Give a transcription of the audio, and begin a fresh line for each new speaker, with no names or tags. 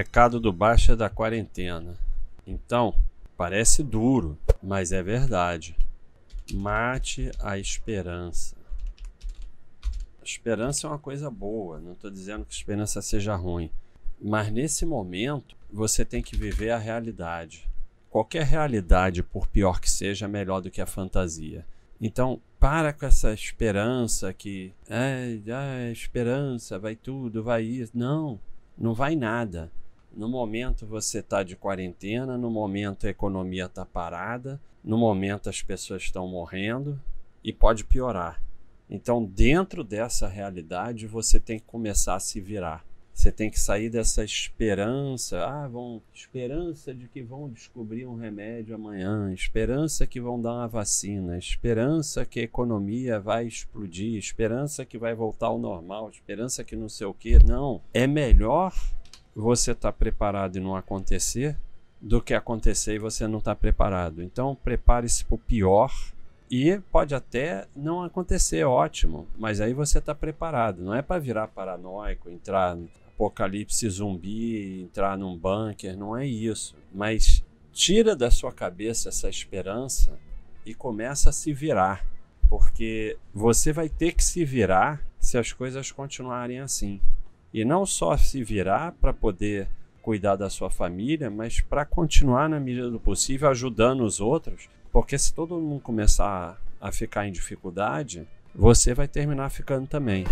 Pecado do baixa da quarentena. Então, parece duro, mas é verdade. Mate a esperança. esperança é uma coisa boa, não estou dizendo que esperança seja ruim. Mas nesse momento, você tem que viver a realidade. Qualquer realidade, por pior que seja, é melhor do que a fantasia. Então, para com essa esperança que, é, é esperança, vai tudo, vai isso. Não, não vai nada. No momento você está de quarentena, no momento a economia está parada, no momento as pessoas estão morrendo e pode piorar. Então, dentro dessa realidade, você tem que começar a se virar. Você tem que sair dessa esperança,
ah, vão, esperança de que vão descobrir um remédio amanhã,
esperança que vão dar uma vacina, esperança que a economia vai explodir, esperança que vai voltar ao normal, esperança que não sei o quê. Não, é melhor você está preparado e não acontecer, do que acontecer e você não está preparado. Então, prepare-se para o pior e pode até não acontecer, ótimo, mas aí você está preparado. Não é para virar paranoico, entrar no apocalipse zumbi, entrar num bunker, não é isso. Mas tira da sua cabeça essa esperança e começa a se virar, porque você vai ter que se virar se as coisas continuarem assim e não só se virar para poder cuidar da sua família, mas para continuar na medida do possível ajudando os outros, porque se todo mundo começar a ficar em dificuldade, você vai terminar ficando também.